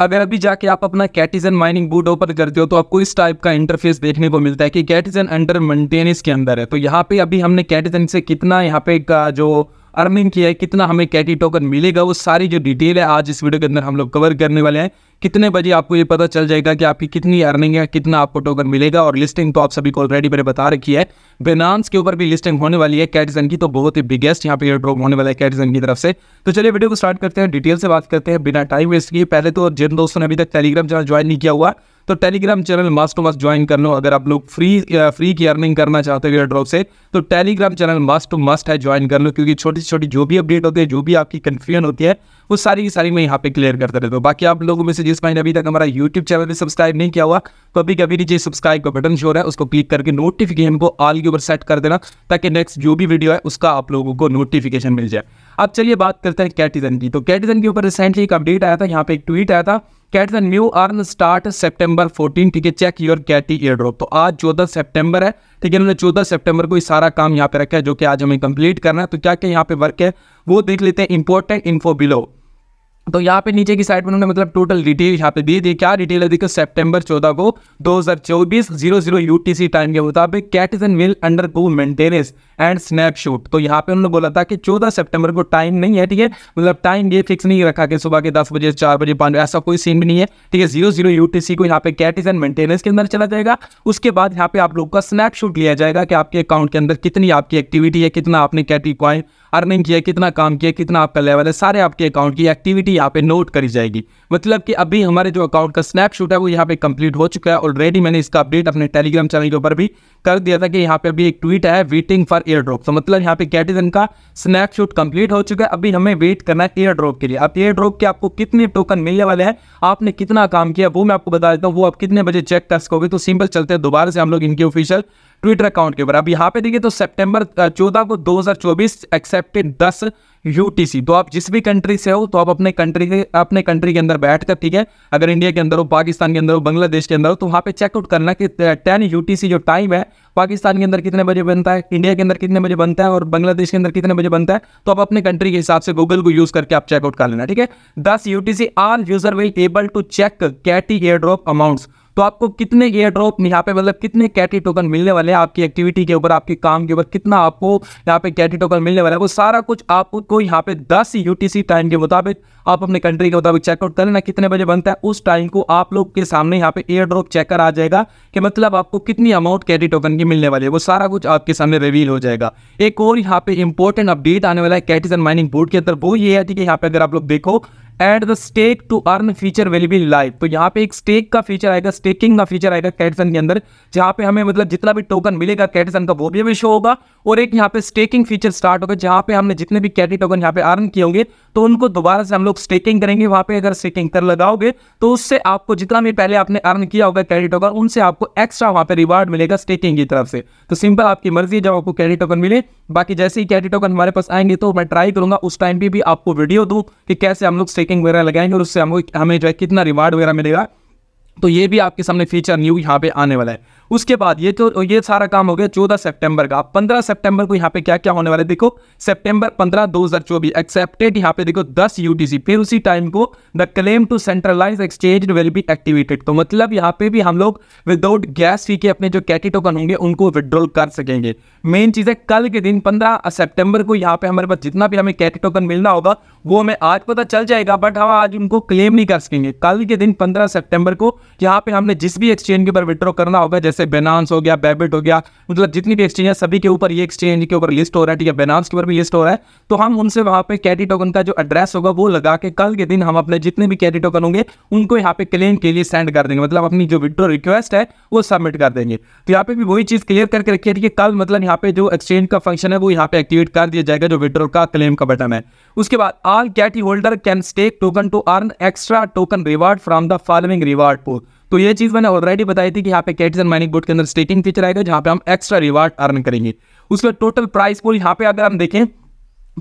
अगर अभी जाके आप अपना कैटिजन माइनिंग बूट ओपन करते हो तो आपको इस टाइप का इंटरफेस देखने को मिलता है कि कैटिजन अंडर मेंटेनेंस के अंदर है तो यहाँ पे अभी हमने कैटिजन से कितना यहाँ पे का जो अर्निंग किया है कितना हमें कैटी टोकन मिलेगा वो सारी जो डिटेल है आज इस वीडियो के अंदर हम लोग कवर करने वाले हैं कितने बजे आपको ये पता चल जाएगा कि आपकी कितनी अर्निंग है कितना आपको टोकन मिलेगा और लिस्टिंग तो आप सभी को ऑलरेडी मैंने बता रखी है बेनास के ऊपर भी लिस्टिंग होने वाली है कैटिजन की तो बहुत ही बिगेस्ट यहाँ पे ड्रॉप होने वाला है कैटिजन की तरफ से तो चलिए वीडियो को स्टार्ट करते हैं डिटेल से बात करते हैं बिना टाइम वेस्ट किए पहले तो जिन दोस्तों ने अभी तक टेलीग्राम चैनल ज्वाइन नहीं किया हुआ तो Telegram channel must must join कर लो अगर आप लोग फ्री फ्री की अर्निंग करना चाहते हो एयर ड्रॉप से तो टेलीग्राम चैनल मस्ट मस्ट है ज्वाइन कर लो क्योंकि छोटी छोटी जो भी अपडेट होती है जो भी आपकी कन्फ्यूजन होती है वो सारी की सारी मैं यहाँ पे क्लियर करते रहता हूँ बाकी आप लोगों में से जिस महीने अभी तक हमारा यूट्यूब चैनल भी सब्सक्राइब नहीं किया हुआ तो कभी कभी नीचे सब्सक्राइब का बटन शोर है उसको क्लिक करके नोटिफिकेशन को ऑल के ऊपर सेट कर देना ताकि नेक्स्ट जो भी वीडियो है उसका आप लोगों को नोटिफिकेशन मिल जाए अब चलिए बात करते हैं कैटिजन की तो कैटिजन के ऊपर रिसेंटली एक अपडेट आया था यहाँ पे एक ट्वीट आया था कैटिजन new earn start September fourteen ठीक है चेक योर कैटी ईयर ड्रॉप तो आज चौदह सेप्टेम्बर है ठीक है इन्होंने चौदह सेप्टेम्बर को ही सारा काम यहाँ पे रखा है जो कि आज हमें कंप्लीट करना है तो क्या क्या यहाँ पे वर्क है वो देख लेते हैं इंपॉर्टेंट इन्फो बिलो तो यहाँ पे नीचे की साइड में उन्होंने मतलब टोटल डिटेल यहाँ पे दी थी क्या डिटेल है देखो सितंबर चौदह को 2024 00 यूटीसी टाइम के मुताबिक and will undergo maintenance and snapshot तो यहाँ पे उन्होंने बोला था कि 14 सितंबर को टाइम नहीं है ठीक है मतलब टाइम ये फिक्स नहीं रखा कि सुबह के दस बजे चार बजे पाँच बजे ऐसा कोई सीन भी नहीं है ठीक है जीरो जीरो को यहाँ पे कैटिजन मेंटेनेंस के अंदर चला जाएगा उसके बाद यहाँ पे आप लोग का स्नैपशूट लिया जाएगा कि आपके अकाउंट के अंदर कितनी आपकी एक्टिविटी है कितना आपने कैटी पॉइंट अर्निंग किया कितना काम किया कितना आपका लेवल है सारे आपके अकाउंट की एक्टिविटी यहाँ पे नोट करी जाएगी मतलब कि अभी हमारे जो अकाउंट का शूट है वो यहाँ पे कंप्लीट हो चुका है ऑलरेडी मैंने इसका अपडेट अपने टेलीग्राम चैनल के ऊपर भी कर दिया था कि यहाँ पे अभी एक ट्वीट है वेटिंग फॉर एयर ड्रॉप तो मतलब यहाँ पे कैटिजन का स्नैपशॉट कंप्लीट हो चुका है अभी हमें वेट करना है एयर ड्रॉप के लिए अब एयर ड्रॉप के आपको कितने टोकन मिलने वाले हैं आपने कितना काम किया वो मैं आपको बता देता हूँ वो आप कितने बजे चेक कर सकोगे तो सिंपल चलते हैं दोबारा से हम लोग इनके ऑफिशियल ट्विटर अकाउंट के ऊपर अब यहाँ पे देखिए तो सितंबर चौदह को 2024 एक्सेप्टेड 10 यूटीसी तो आप जिस भी कंट्री से हो तो आप अपने कंट्री के अपने कंट्री के अंदर बैठ कर ठीक है अगर इंडिया के अंदर हो पाकिस्तान के अंदर हो बांग्लादेश के अंदर हो तो वहाँ पे चेकआउट करना कि टेन यूटीसी जो टाइम है पाकिस्तान के अंदर कितने बजे बनता है इंडिया के अंदर कितने बजे बनता है और बांग्लादेश के अंदर कितने बजे बनता है तो आप अपने कंट्री के हिसाब से गूगल को यूज करके आप चेकआउट कर लेना ठीक है दस UTC our user will able to check कैटी एयर ड्रॉप अमाउंट्स तो आपको कितने एयर ड्रॉप यहाँ पे मतलब कितने कैटी टोकन मिलने वाले हैं आपकी एक्टिविटी के ऊपर आपके काम के ऊपर कितना आपको यहाँ पे कैटी टोकन मिलने वाला है वो सारा कुछ आपको यहाँ पे दस यू टाइम के मुताबिक आप अपने कंट्री के मुताबिक चेकआउट कर लेना कितने बजे बनता है उस टाइम को आप लोग के सामने यहाँ पे एयर ड्रॉप चेकर आ जाएगा कि मतलब आपको कितनी अमाउंट कैटी टोकन की मिलने वाली है वो सारा कुछ आपके सामने रिवील हो जाएगा एक और यहाँ पे इंपॉर्टेंट अपडेट आने वाला है कैटिजन माइनिंग बोर्ड के अंदर वो ये है कि यहाँ पे अगर आप लोग देखो add the stake to earn feature be live तो यहाँ पे एक स्टेक का फीचर आएगा स्टेकिंग का फीचर आएगा कैटसन के अंदर जहाँ पे हमें मतलब जितना भी टोकन मिलेगा कैटसन का वो भी अभी शो होगा और एक यहाँ पे स्टेकिंग फीचर स्टार्ट होगा जहाँ पे हमने जितने भी कैटी टोकन यहाँ पे अर्न किए होंगे तो उनको दोबारा से हम लोग स्टेकिंग करेंगे वहाँ पे अगर स्टेकिंग कर लगाओगे तो उससे आपको जितना भी पहले आपने अर्न किया होगा कैटी टोकन उनसे आपको एक्स्ट्रा वहाँ पे रिवार्ड मिलेगा स्टेकिंग की तरफ से तो सिंपल आपकी मर्जी है जब आपको कैटी टोकन मिले बाकी जैसे ही कैटी टोकन हमारे पास आएंगे तो मैं ट्राई करूंगा उस टाइम पर भी आपको वीडियो दूँ कि कैसे हम लोग रेटिंग वगैरह लगाएंगे और उससे हमें जो है कितना रिवार्ड वगैरह मिलेगा तो ये भी आपके सामने फीचर न्यू यहाँ पे आने वाला है उसके बाद ये तो ये सारा काम हो गया चौदह सेप्टेम्बर का पंद्रह सेप्टेम्बर को यहाँ पे क्या क्या होने वाले देखो सेप्टेम्बर पंद्रह दो हजार चौबीस एक्सेप्टेड यहाँ पे देखो दस यूटीसी फिर उसी टाइम को the claim to centralize exchange will be activated तो मतलब यहाँ पे भी हम लोग विदाउट गैस फी के अपने जो कैटी टोकन होंगे उनको विदड्रॉल कर सकेंगे मेन चीज़ है कल के दिन पंद्रह सेप्टेम्बर को यहाँ पे हमारे पास जितना भी हमें कैटी टोकन मिलना होगा वो हमें आज पता चल जाएगा बट हम आज उनको क्लेम नहीं कर सकेंगे कल के दिन पंद्रह सेप्टेम्बर को यहाँ पे हमने जिस भी एक्सचेंज के ऊपर विड्रॉ करना होगा जैसे जैसे बेनांस हो गया बैबिट हो गया मतलब जितनी भी एक्सचेंज है सभी के ऊपर ये एक्सचेंज के ऊपर लिस्ट हो रहा है ठीक है बेनांस के ऊपर भी लिस्ट हो रहा है तो हम उनसे वहाँ पे कैडी टोकन का जो एड्रेस होगा वो लगा के कल के दिन हम अपने जितने भी कैडी टोकन होंगे उनको यहाँ पे क्लेम के लिए सेंड कर देंगे मतलब अपनी जो विड्रो रिक्वेस्ट है वो सबमिट कर देंगे तो यहाँ पे भी वही चीज़ क्लियर करके रखिए ठीक है कल मतलब यहाँ पे जो एक्सचेंज का फंक्शन है वो यहाँ पे एक्टिवेट कर दिया जाएगा जो विड्रो का क्लेम का बटन है उसके बाद ऑल कैटी holder can stake token to earn extra token reward from the following reward pool तो ये चीज़ मैंने ऑलरेडी बताई थी कि यहाँ पे कैट्स एंड माइनिंग बोर्ड के अंदर स्टेटिंग फीचर आएगा जहाँ पे हम एक्स्ट्रा रिवार्ड अर्न करेंगे उसका टोटल प्राइस पूल यहाँ पे अगर हम देखें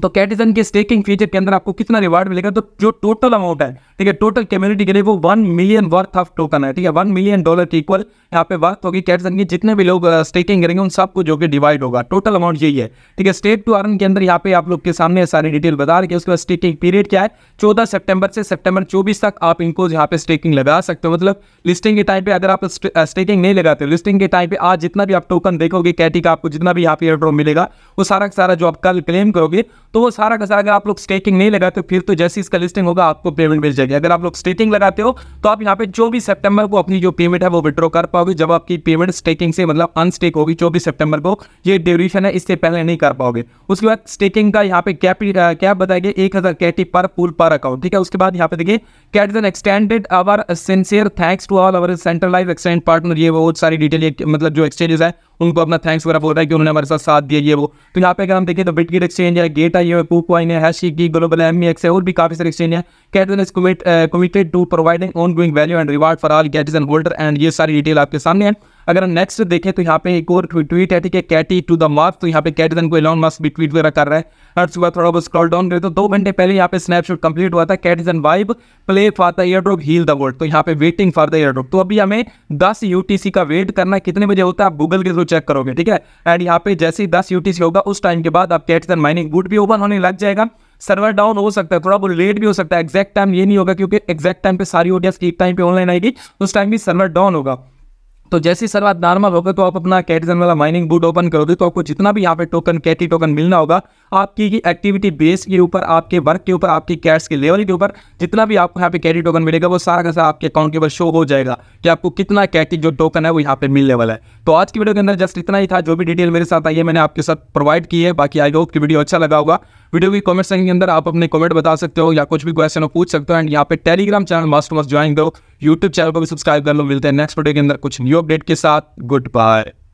तो कैटिजन के स्टेकिंग फीचर के अंदर आपको कितना रिवार्ड मिलेगा तो जो टोटल अमाउंट है ठीक है टोटल कम्युनिटी के लिए वो one million worth of token है ठीक है वन मिलियन डॉलर की इक्वल यहाँ पे वर्थ होगी कैटिजन की जितने भी लोग स्टेकिंग करेंगे उन सबको जो कि डिवाइड होगा टोटल अमाउंट यही है ठीक है स्टेट टू अर्न के अंदर यहाँ पे आप लोग के सामने सारी डिटेल बता रहे उसके बाद स्टेकिंग पीरियड क्या है चौदह सेप्टेम्बर से सेप्टेम्बर चौबीस तक आप इनको यहाँ पे स्टेकिंग लगा सकते हो मतलब लिस्टिंग के टाइम पे अगर आप स्टेकिंग नहीं लगाते लिस्टिंग के टाइम पे आज जितना भी आप टोकन देखोगे कैटी का आपको जितना भी यहाँ पे एयर मिलेगा वो सारा सारा जो आप कल क्लेम करोगे तो वो सारा का सारा अगर आप लोग स्टेकिंग नहीं लगाते फिर तो जैसे इसका लिस्टिंग होगा आपको पेमेंट मिल जाएगी अगर आप लोग स्टेकिंग लगाते हो तो आप यहाँ पे चौबीस सितंबर को अपनी जो पेमेंट है वो विड्रॉ कर पाओगे जब आपकी पेमेंट स्टेकिंग से मतलब अनस्टेक होगी चौबीस सेप्टेम्बर को ये ड्यूरेशन है इससे पहले नहीं कर पाओगे उसके बाद स्टेकिंग का यहाँ पे कैप uh, कैप बताएंगे एक हज़ार कैटी पर पूल पर अकाउंट ठीक है उसके बाद यहाँ पे देखिए कैट and extended our sincere thanks to all our centralize extend partner ये बहुत सारी डिटेल मतलब जो एक्सचेंजेस है उनको अपना थैंक्स वगैरह बोल बोलता है कि उन्होंने हमारे साथ साथ दिया ये वो तो यहाँ पे अगर हम देखें तो बिटकिट एक्सचेंज है गेट आई है आई है शी की ग्लोबल एम एक्स है और भी काफी सारे एक्सचेंज है कैटन is committed to providing ongoing value and reward for all गैट एंड होल्डर एंड ये सारी डिटेल आपके सामने है अगर हम नेक्स्ट देखें तो यहाँ पे एक और ट्वीट है ठीक है कैटी टू द मार्क तो यहाँ पे कैटन को एलॉन मस्क भी ट्वीट वगैरह कर रहा है हर सुबह थोड़ा बहुत स्क्रॉल डाउन करें तो दो घंटे पहले यहाँ पे स्नैपशॉट कंप्लीट हुआ था कैट is vibe play for the airdrop heal the world तो यहाँ पे waiting for the airdrop तो अभी हमें दस यू का वेट करना कितने बजे होता है आप गूगल के थ्रू चेक करोगे ठीक है एंड यहाँ पे जैसे ही दस यू होगा उस टाइम के बाद आप कैट माइनिंग बूट भी ओपन होने लग जाएगा सर्वर डाउन हो सकता है थोड़ा बहुत लेट भी हो सकता है एक्जैक्ट टाइम ये नहीं होगा क्योंकि एक्जैक्ट टाइम पे सारी ओटीएस एक टाइम पे ऑनलाइन आएगी उस टाइम भी सर्वर डाउन होगा तो जैसे सर्वात नॉर्मल हो गए तो आप अपना कैटिजन वाला माइनिंग बूट ओपन करोगे तो आपको जितना भी यहाँ पे टोकन कैटी टोकन मिलना होगा आपकी की एक्टिविटी बेस के ऊपर आपके वर्क के ऊपर आपकी कैट्स के लेवल के ऊपर जितना भी आपको यहाँ पे कैटी टोकन मिलेगा वो सारा का सारा आपके अकाउंट के ऊपर शो हो जाएगा कि आपको कितना कैटी जो टोकन है वो यहाँ पे मिलने वाला है तो आज की वीडियो के अंदर जस्ट इतना ही था जो भी डिटेल मेरे साथ आई है मैंने आपके साथ प्रोवाइड की है बाकी आई होप की वीडियो अच्छा लगा होगा वीडियो की कमेंट सेक्शन के अंदर आप अपने कमेंट बता सकते हो या कुछ भी क्वेश्चन हो पूछ सकते हो एंड यहाँ पे Telegram channel must must join करो यूट्यूब चैनल को भी सब्सक्राइब कर लो मिलते हैं नेक्स्ट वीडियो के अंदर कुछ न्यू अपडेट के साथ गुड बाय